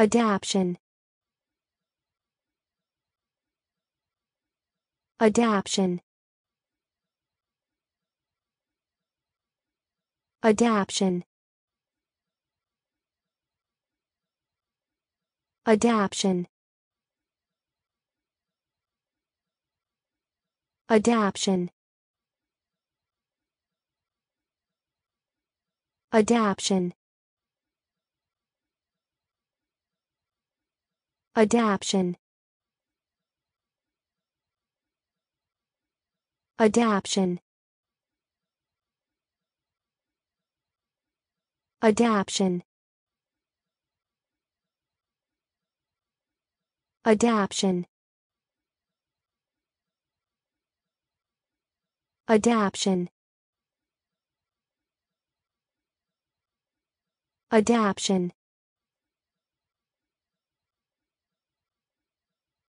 Adaption Adaption Adaption Adaption Adaption Adaption Adaption Adaption Adaption Adaption Adaption Adaption